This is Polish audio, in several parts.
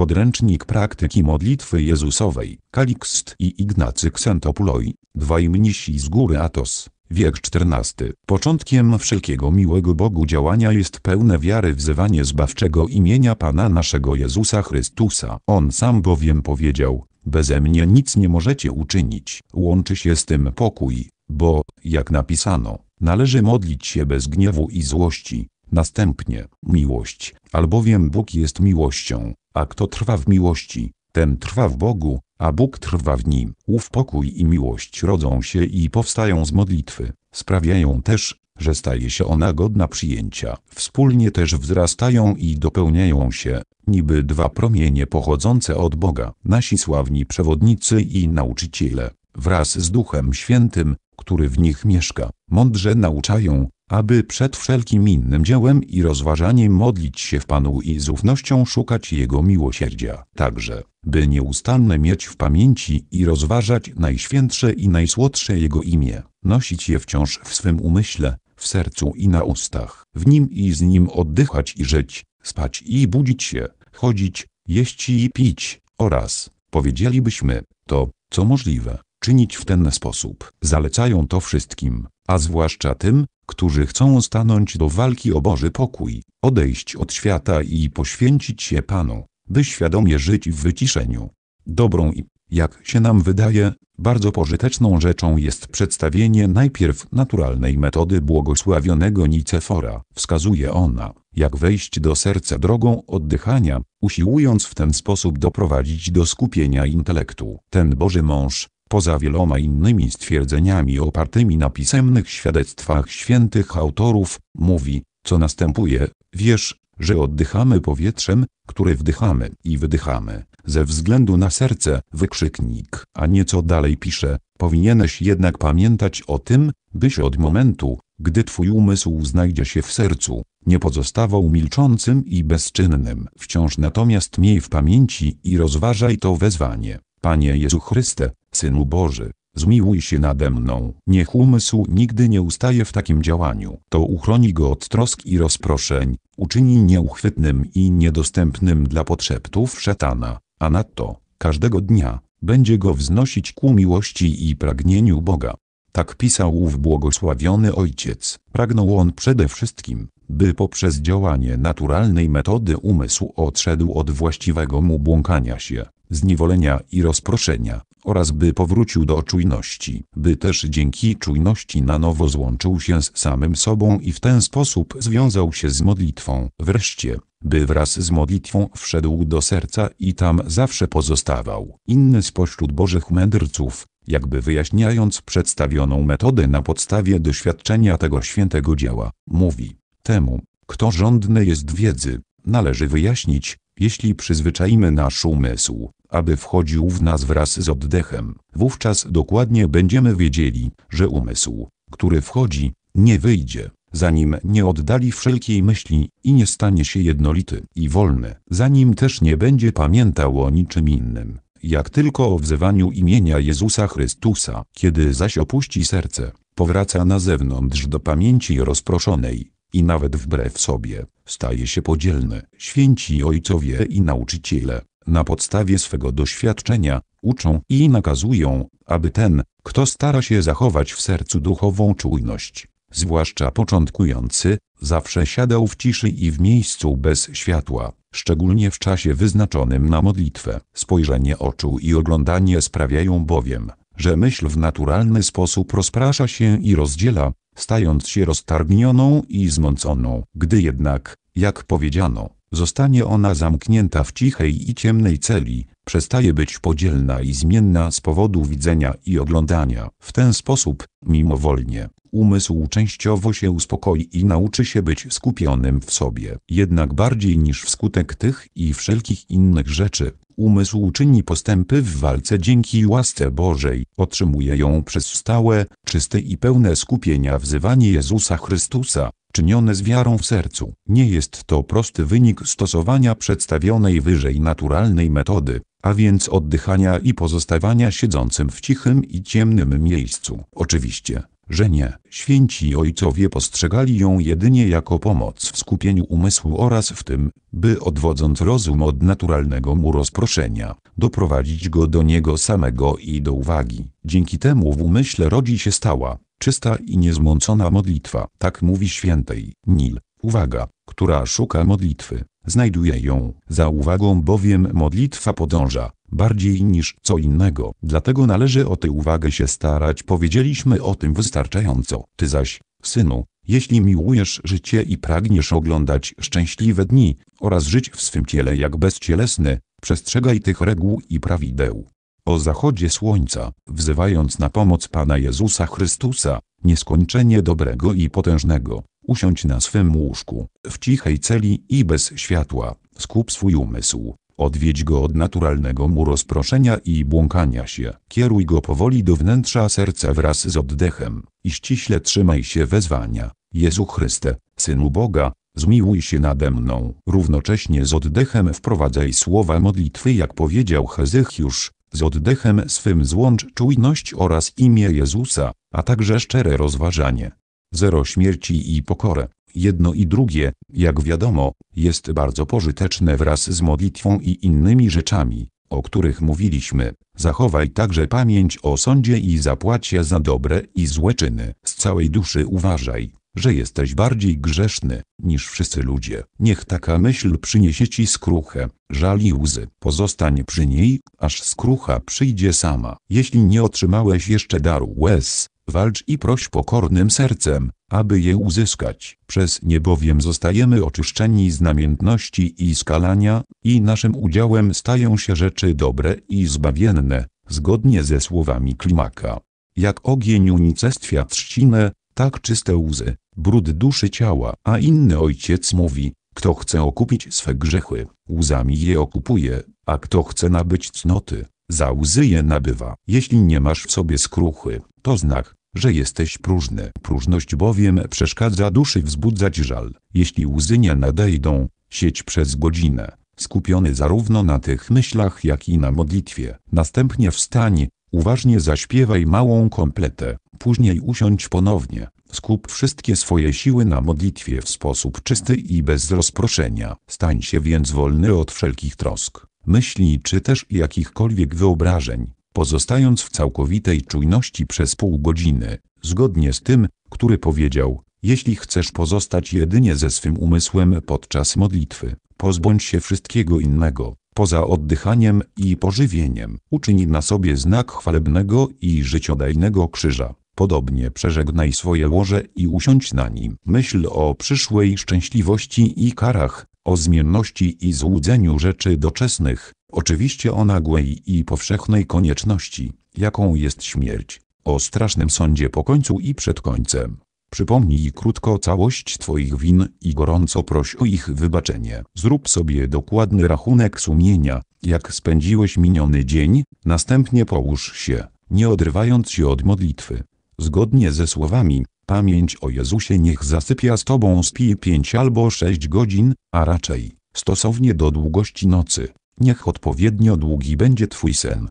Podręcznik praktyki modlitwy Jezusowej, Kalikst i Ignacy Ksentopuloi, dwaj mnisi z góry Atos. Wiek XIV. Początkiem wszelkiego miłego Bogu działania jest pełne wiary wzywanie zbawczego imienia Pana naszego Jezusa Chrystusa. On sam bowiem powiedział, beze mnie nic nie możecie uczynić. Łączy się z tym pokój, bo, jak napisano, należy modlić się bez gniewu i złości. Następnie, miłość, albowiem Bóg jest miłością. A kto trwa w miłości, ten trwa w Bogu, a Bóg trwa w nim. Ów pokój i miłość rodzą się i powstają z modlitwy, sprawiają też, że staje się ona godna przyjęcia. Wspólnie też wzrastają i dopełniają się, niby dwa promienie pochodzące od Boga. Nasi sławni przewodnicy i nauczyciele, wraz z Duchem Świętym, który w nich mieszka, mądrze nauczają, aby przed wszelkim innym dziełem i rozważaniem modlić się w Panu i z ufnością szukać Jego miłosierdzia, także, by nieustannie mieć w pamięci i rozważać najświętsze i najsłodsze Jego imię, nosić je wciąż w swym umyśle, w sercu i na ustach, w Nim i z Nim oddychać i żyć, spać i budzić się, chodzić, jeść i pić, oraz, powiedzielibyśmy, to, co możliwe, czynić w ten sposób. Zalecają to wszystkim, a zwłaszcza tym, którzy chcą stanąć do walki o Boży pokój, odejść od świata i poświęcić się Panu, by świadomie żyć w wyciszeniu. Dobrą i, jak się nam wydaje, bardzo pożyteczną rzeczą jest przedstawienie najpierw naturalnej metody błogosławionego Nicefora. Wskazuje ona, jak wejść do serca drogą oddychania, usiłując w ten sposób doprowadzić do skupienia intelektu. Ten Boży mąż, Poza wieloma innymi stwierdzeniami opartymi na pisemnych świadectwach świętych autorów, mówi, co następuje, wiesz, że oddychamy powietrzem, które wdychamy i wydychamy, ze względu na serce, wykrzyknik. A nieco dalej pisze, powinieneś jednak pamiętać o tym, byś od momentu, gdy twój umysł znajdzie się w sercu, nie pozostawał milczącym i bezczynnym. Wciąż natomiast miej w pamięci i rozważaj to wezwanie. Panie Jezu Chryste, Synu Boży, zmiłuj się nade mną, niech umysł nigdy nie ustaje w takim działaniu. To uchroni go od trosk i rozproszeń, uczyni nieuchwytnym i niedostępnym dla potrzeptów szatana, a nadto, każdego dnia, będzie go wznosić ku miłości i pragnieniu Boga. Tak pisał ów błogosławiony ojciec. Pragnął on przede wszystkim, by poprzez działanie naturalnej metody umysł odszedł od właściwego mu błąkania się, zniewolenia i rozproszenia, oraz by powrócił do czujności, by też dzięki czujności na nowo złączył się z samym sobą i w ten sposób związał się z modlitwą. Wreszcie, by wraz z modlitwą wszedł do serca i tam zawsze pozostawał. Inny spośród Bożych mędrców, jakby wyjaśniając przedstawioną metodę na podstawie doświadczenia tego świętego dzieła, mówi, temu, kto żądny jest wiedzy, należy wyjaśnić, jeśli przyzwyczajmy nasz umysł, aby wchodził w nas wraz z oddechem. Wówczas dokładnie będziemy wiedzieli, że umysł, który wchodzi, nie wyjdzie, zanim nie oddali wszelkiej myśli i nie stanie się jednolity i wolny, zanim też nie będzie pamiętał o niczym innym jak tylko o wzywaniu imienia Jezusa Chrystusa. Kiedy zaś opuści serce, powraca na zewnątrz do pamięci rozproszonej i nawet wbrew sobie staje się podzielny. Święci ojcowie i nauczyciele, na podstawie swego doświadczenia, uczą i nakazują, aby ten, kto stara się zachować w sercu duchową czujność, zwłaszcza początkujący, zawsze siadał w ciszy i w miejscu bez światła, szczególnie w czasie wyznaczonym na modlitwę. Spojrzenie oczu i oglądanie sprawiają bowiem, że myśl w naturalny sposób rozprasza się i rozdziela, stając się roztargnioną i zmąconą. Gdy jednak, jak powiedziano, Zostanie ona zamknięta w cichej i ciemnej celi, przestaje być podzielna i zmienna z powodu widzenia i oglądania. W ten sposób, mimowolnie, umysł częściowo się uspokoi i nauczy się być skupionym w sobie. Jednak bardziej niż wskutek tych i wszelkich innych rzeczy, umysł czyni postępy w walce dzięki łasce Bożej, otrzymuje ją przez stałe, czyste i pełne skupienia wzywanie Jezusa Chrystusa, czynione z wiarą w sercu. Nie jest to prosty wynik stosowania przedstawionej wyżej naturalnej metody, a więc oddychania i pozostawania siedzącym w cichym i ciemnym miejscu. Oczywiście, że nie. Święci ojcowie postrzegali ją jedynie jako pomoc w skupieniu umysłu oraz w tym, by odwodząc rozum od naturalnego mu rozproszenia, doprowadzić go do niego samego i do uwagi. Dzięki temu w umyśle rodzi się stała, Czysta i niezmącona modlitwa, tak mówi świętej Nil. Uwaga, która szuka modlitwy, znajduje ją. Za uwagą bowiem modlitwa podąża, bardziej niż co innego. Dlatego należy o tę uwagę się starać. Powiedzieliśmy o tym wystarczająco. Ty zaś, synu, jeśli miłujesz życie i pragniesz oglądać szczęśliwe dni oraz żyć w swym ciele jak bezcielesny, przestrzegaj tych reguł i prawideł o zachodzie słońca, wzywając na pomoc Pana Jezusa Chrystusa, nieskończenie dobrego i potężnego, usiądź na swym łóżku, w cichej celi i bez światła, skup swój umysł, odwiedź go od naturalnego mu rozproszenia i błąkania się, kieruj go powoli do wnętrza serca wraz z oddechem i ściśle trzymaj się wezwania. Jezu Chryste, Synu Boga, zmiłuj się nade mną. Równocześnie z oddechem wprowadzaj słowa modlitwy jak powiedział Hezychiusz, z oddechem swym złącz czujność oraz imię Jezusa, a także szczere rozważanie. Zero śmierci i pokorę. Jedno i drugie, jak wiadomo, jest bardzo pożyteczne wraz z modlitwą i innymi rzeczami, o których mówiliśmy. Zachowaj także pamięć o sądzie i zapłacie za dobre i złe czyny. Z całej duszy uważaj że jesteś bardziej grzeszny niż wszyscy ludzie. Niech taka myśl przyniesie ci skruchę, żal i łzy. Pozostań przy niej, aż skrucha przyjdzie sama. Jeśli nie otrzymałeś jeszcze daru łez, walcz i proś pokornym sercem, aby je uzyskać. Przez nie bowiem zostajemy oczyszczeni z namiętności i skalania, i naszym udziałem stają się rzeczy dobre i zbawienne, zgodnie ze słowami Klimaka. Jak ogień unicestwia trzcinę, tak czyste łzy, brud duszy ciała, a inny ojciec mówi, kto chce okupić swe grzechy, łzami je okupuje, a kto chce nabyć cnoty, za łzy je nabywa. Jeśli nie masz w sobie skruchy, to znak, że jesteś próżny. Próżność bowiem przeszkadza duszy wzbudzać żal. Jeśli łzy nie nadejdą, sieć przez godzinę, skupiony zarówno na tych myślach jak i na modlitwie. Następnie wstań, uważnie zaśpiewaj małą kompletę. Później usiądź ponownie, skup wszystkie swoje siły na modlitwie w sposób czysty i bez rozproszenia. Stań się więc wolny od wszelkich trosk, myśli czy też jakichkolwiek wyobrażeń, pozostając w całkowitej czujności przez pół godziny, zgodnie z tym, który powiedział, jeśli chcesz pozostać jedynie ze swym umysłem podczas modlitwy, pozbądź się wszystkiego innego, poza oddychaniem i pożywieniem. Uczyń na sobie znak chwalebnego i życiodajnego krzyża. Podobnie przeżegnaj swoje łoże i usiądź na nim. Myśl o przyszłej szczęśliwości i karach, o zmienności i złudzeniu rzeczy doczesnych, oczywiście o nagłej i powszechnej konieczności, jaką jest śmierć, o strasznym sądzie po końcu i przed końcem. Przypomnij krótko całość Twoich win i gorąco proś o ich wybaczenie. Zrób sobie dokładny rachunek sumienia, jak spędziłeś miniony dzień, następnie połóż się, nie odrywając się od modlitwy. Zgodnie ze słowami, pamięć o Jezusie niech zasypia z tobą z 5 albo 6 godzin, a raczej, stosownie do długości nocy, niech odpowiednio długi będzie twój sen.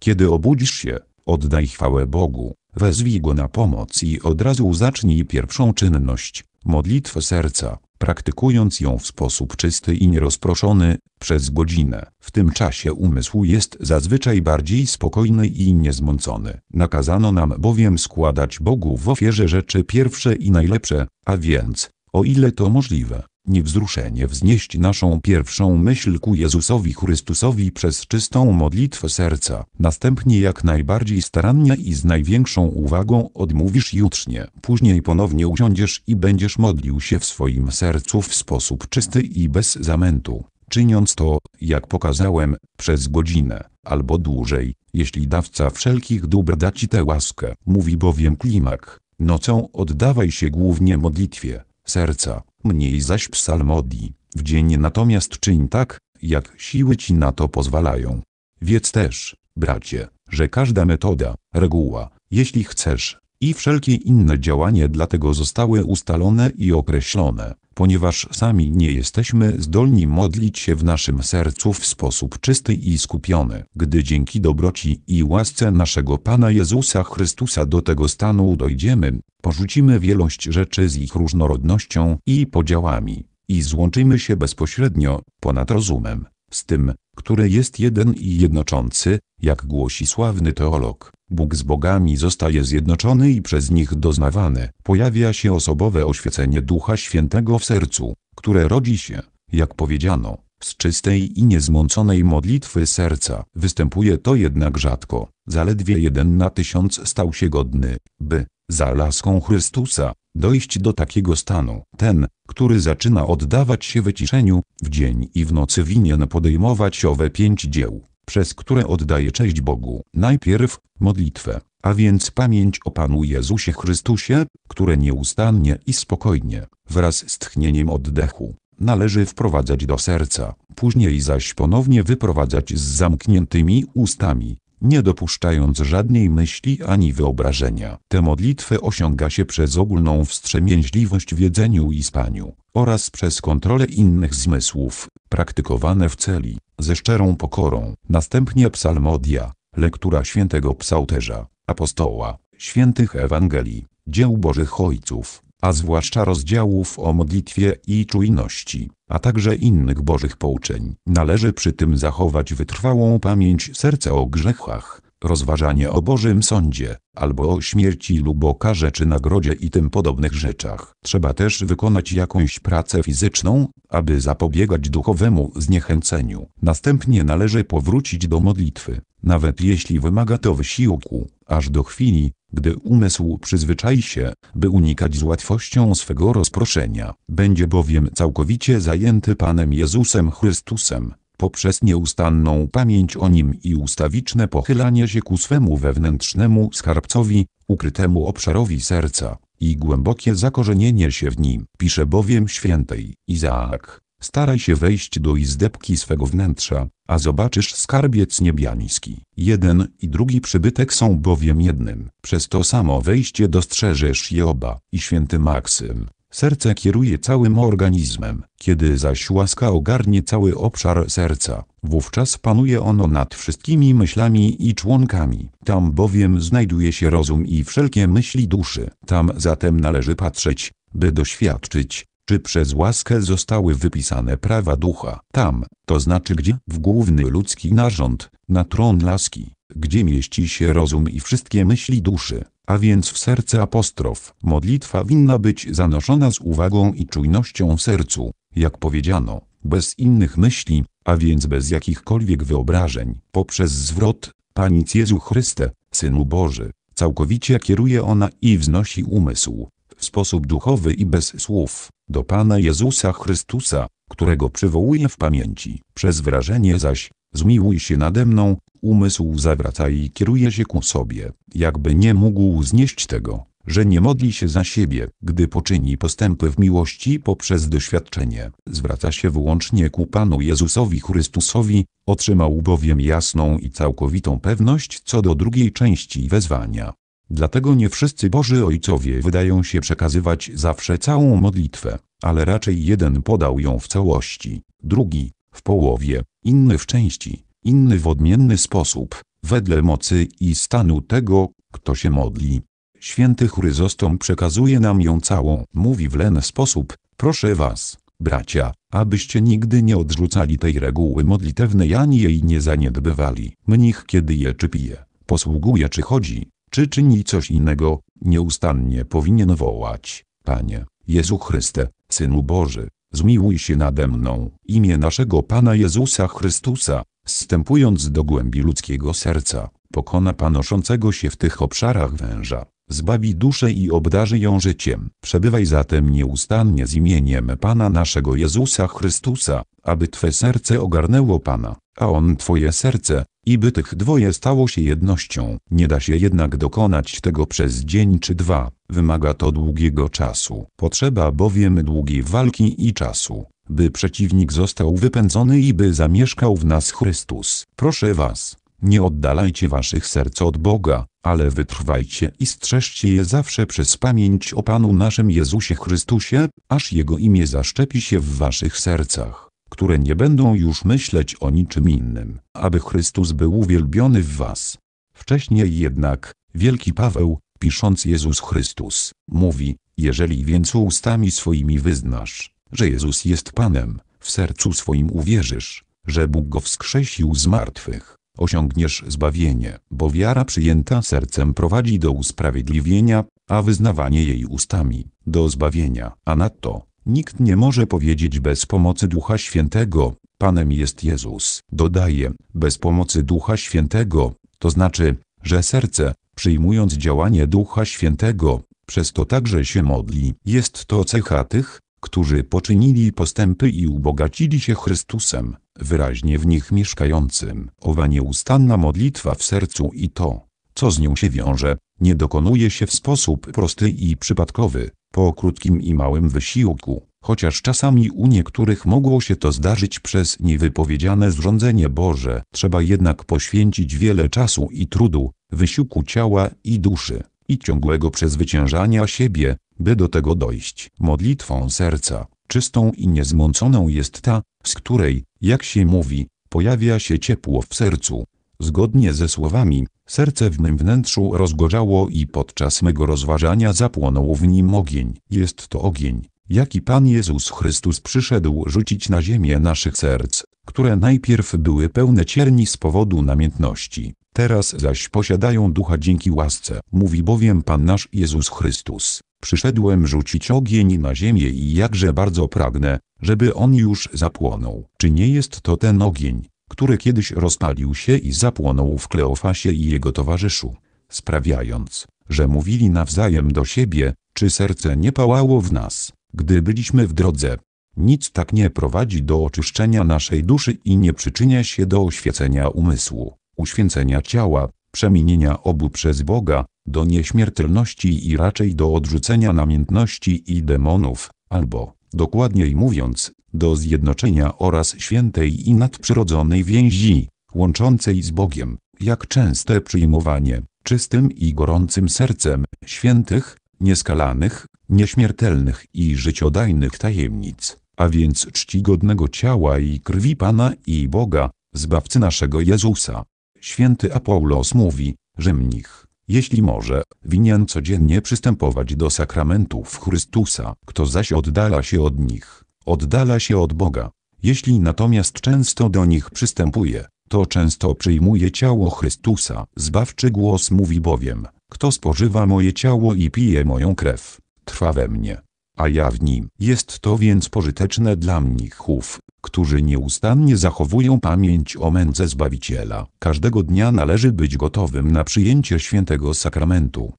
Kiedy obudzisz się, oddaj chwałę Bogu, wezwij Go na pomoc i od razu zacznij pierwszą czynność, modlitwę serca praktykując ją w sposób czysty i nierozproszony, przez godzinę. W tym czasie umysł jest zazwyczaj bardziej spokojny i niezmącony. Nakazano nam bowiem składać Bogu w ofierze rzeczy pierwsze i najlepsze, a więc, o ile to możliwe, niewzruszenie wznieść naszą pierwszą myśl ku Jezusowi Chrystusowi przez czystą modlitwę serca. Następnie jak najbardziej starannie i z największą uwagą odmówisz jutrznie. Później ponownie usiądziesz i będziesz modlił się w swoim sercu w sposób czysty i bez zamętu. Czyniąc to, jak pokazałem, przez godzinę albo dłużej, jeśli dawca wszelkich dóbr da ci tę łaskę. Mówi bowiem Klimak, nocą oddawaj się głównie modlitwie serca, mniej zaś psalmodii, w dzień natomiast czyń tak, jak siły ci na to pozwalają. Wiedz też, bracie, że każda metoda, reguła, jeśli chcesz, i wszelkie inne działanie dlatego zostały ustalone i określone, ponieważ sami nie jesteśmy zdolni modlić się w naszym sercu w sposób czysty i skupiony. Gdy dzięki dobroci i łasce naszego Pana Jezusa Chrystusa do tego stanu dojdziemy, porzucimy wielość rzeczy z ich różnorodnością i podziałami i złączymy się bezpośrednio, ponad rozumem, z tym, który jest jeden i jednoczący, jak głosi sławny teolog. Bóg z bogami zostaje zjednoczony i przez nich doznawane. Pojawia się osobowe oświecenie Ducha Świętego w sercu, które rodzi się, jak powiedziano, z czystej i niezmąconej modlitwy serca. Występuje to jednak rzadko, zaledwie jeden na tysiąc stał się godny, by, za laską Chrystusa, dojść do takiego stanu. Ten, który zaczyna oddawać się wyciszeniu, w dzień i w nocy winien podejmować owe pięć dzieł, przez które oddaje cześć Bogu. Najpierw modlitwę, a więc pamięć o Panu Jezusie Chrystusie, które nieustannie i spokojnie, wraz z tchnieniem oddechu, należy wprowadzać do serca, później zaś ponownie wyprowadzać z zamkniętymi ustami, nie dopuszczając żadnej myśli ani wyobrażenia. Te modlitwy osiąga się przez ogólną wstrzemięźliwość w jedzeniu i spaniu, oraz przez kontrolę innych zmysłów, praktykowane w celi, ze szczerą pokorą. Następnie psalmodia, lektura świętego psałterza, apostoła, świętych Ewangelii, dzieł Bożych Ojców, a zwłaszcza rozdziałów o modlitwie i czujności, a także innych Bożych pouczeń. Należy przy tym zachować wytrwałą pamięć serca o grzechach, rozważanie o Bożym Sądzie, albo o śmierci lub o karze czy nagrodzie i tym podobnych rzeczach. Trzeba też wykonać jakąś pracę fizyczną, aby zapobiegać duchowemu zniechęceniu. Następnie należy powrócić do modlitwy, nawet jeśli wymaga to wysiłku, aż do chwili, gdy umysł przyzwyczai się, by unikać z łatwością swego rozproszenia, będzie bowiem całkowicie zajęty Panem Jezusem Chrystusem, poprzez nieustanną pamięć o Nim i ustawiczne pochylanie się ku swemu wewnętrznemu skarbcowi, ukrytemu obszarowi serca i głębokie zakorzenienie się w Nim. Pisze bowiem świętej Izaak. Staraj się wejść do izdebki swego wnętrza, a zobaczysz skarbiec niebiański. Jeden i drugi przybytek są bowiem jednym, przez to samo wejście dostrzeżesz je oba. I święty Maksym, serce kieruje całym organizmem, kiedy zaś łaska ogarnie cały obszar serca, wówczas panuje ono nad wszystkimi myślami i członkami. Tam bowiem znajduje się rozum i wszelkie myśli duszy. Tam zatem należy patrzeć, by doświadczyć, czy przez łaskę zostały wypisane prawa ducha. Tam, to znaczy gdzie, w główny ludzki narząd, na tron laski, gdzie mieści się rozum i wszystkie myśli duszy, a więc w serce apostrof. Modlitwa winna być zanoszona z uwagą i czujnością w sercu, jak powiedziano, bez innych myśli, a więc bez jakichkolwiek wyobrażeń. Poprzez zwrot, Panic Jezu Chryste, Synu Boży, całkowicie kieruje ona i wznosi umysł, w sposób duchowy i bez słów do Pana Jezusa Chrystusa, którego przywołuję w pamięci. Przez wrażenie zaś, zmiłuj się nade mną, umysł zawraca i kieruje się ku sobie, jakby nie mógł znieść tego, że nie modli się za siebie, gdy poczyni postępy w miłości poprzez doświadczenie. Zwraca się wyłącznie ku Panu Jezusowi Chrystusowi, otrzymał bowiem jasną i całkowitą pewność co do drugiej części wezwania. Dlatego nie wszyscy Boży Ojcowie wydają się przekazywać zawsze całą modlitwę, ale raczej jeden podał ją w całości, drugi w połowie, inny w części, inny w odmienny sposób, wedle mocy i stanu tego, kto się modli. Święty Chryzostom przekazuje nam ją całą, mówi w len sposób, proszę was, bracia, abyście nigdy nie odrzucali tej reguły modlitewnej ani jej nie zaniedbywali. Mnich kiedy je czy pije, posługuje czy chodzi, czy czyni coś innego, nieustannie powinien wołać, Panie, Jezu Chryste, Synu Boży, zmiłuj się nade mną, imię naszego Pana Jezusa Chrystusa, zstępując do głębi ludzkiego serca, pokona panoszącego się w tych obszarach węża, zbawi duszę i obdarzy ją życiem. Przebywaj zatem nieustannie z imieniem Pana naszego Jezusa Chrystusa, aby Twe serce ogarnęło Pana a on twoje serce, i by tych dwoje stało się jednością. Nie da się jednak dokonać tego przez dzień czy dwa, wymaga to długiego czasu. Potrzeba bowiem długiej walki i czasu, by przeciwnik został wypędzony i by zamieszkał w nas Chrystus. Proszę was, nie oddalajcie waszych serc od Boga, ale wytrwajcie i strzeżcie je zawsze przez pamięć o Panu naszym Jezusie Chrystusie, aż Jego imię zaszczepi się w waszych sercach które nie będą już myśleć o niczym innym, aby Chrystus był uwielbiony w was. Wcześniej jednak, wielki Paweł, pisząc Jezus Chrystus, mówi, jeżeli więc ustami swoimi wyznasz, że Jezus jest Panem, w sercu swoim uwierzysz, że Bóg go wskrzesił z martwych, osiągniesz zbawienie, bo wiara przyjęta sercem prowadzi do usprawiedliwienia, a wyznawanie jej ustami do zbawienia, a nadto Nikt nie może powiedzieć bez pomocy Ducha Świętego, Panem jest Jezus. Dodaje, bez pomocy Ducha Świętego, to znaczy, że serce, przyjmując działanie Ducha Świętego, przez to także się modli. Jest to cecha tych, którzy poczynili postępy i ubogacili się Chrystusem, wyraźnie w nich mieszkającym. Owa nieustanna modlitwa w sercu i to, co z nią się wiąże, nie dokonuje się w sposób prosty i przypadkowy. Po krótkim i małym wysiłku, chociaż czasami u niektórych mogło się to zdarzyć przez niewypowiedziane zrządzenie Boże, trzeba jednak poświęcić wiele czasu i trudu, wysiłku ciała i duszy, i ciągłego przezwyciężania siebie, by do tego dojść. Modlitwą serca, czystą i niezmąconą jest ta, z której, jak się mówi, pojawia się ciepło w sercu, Zgodnie ze słowami, serce w mym wnętrzu rozgorzało i podczas mego rozważania zapłonął w nim ogień. Jest to ogień, jaki Pan Jezus Chrystus przyszedł rzucić na ziemię naszych serc, które najpierw były pełne cierni z powodu namiętności, teraz zaś posiadają ducha dzięki łasce. Mówi bowiem Pan nasz Jezus Chrystus. Przyszedłem rzucić ogień na ziemię i jakże bardzo pragnę, żeby on już zapłonął. Czy nie jest to ten ogień, który kiedyś rozpalił się i zapłonął w Kleofasie i jego towarzyszu, sprawiając, że mówili nawzajem do siebie, czy serce nie pałało w nas, gdy byliśmy w drodze. Nic tak nie prowadzi do oczyszczenia naszej duszy i nie przyczynia się do oświecenia umysłu, uświęcenia ciała, przemienienia obu przez Boga, do nieśmiertelności i raczej do odrzucenia namiętności i demonów, albo, dokładniej mówiąc, do zjednoczenia oraz świętej i nadprzyrodzonej więzi, łączącej z Bogiem, jak częste przyjmowanie, czystym i gorącym sercem, świętych, nieskalanych, nieśmiertelnych i życiodajnych tajemnic, a więc czcigodnego ciała i krwi Pana i Boga, Zbawcy naszego Jezusa. Święty Apollos mówi, że mnich, jeśli może, winien codziennie przystępować do sakramentów Chrystusa, kto zaś oddala się od nich, oddala się od Boga. Jeśli natomiast często do nich przystępuje, to często przyjmuje ciało Chrystusa. Zbawczy głos mówi bowiem, kto spożywa moje ciało i pije moją krew, trwa we mnie, a ja w nim. Jest to więc pożyteczne dla mnichów, którzy nieustannie zachowują pamięć o męce Zbawiciela. Każdego dnia należy być gotowym na przyjęcie świętego sakramentu.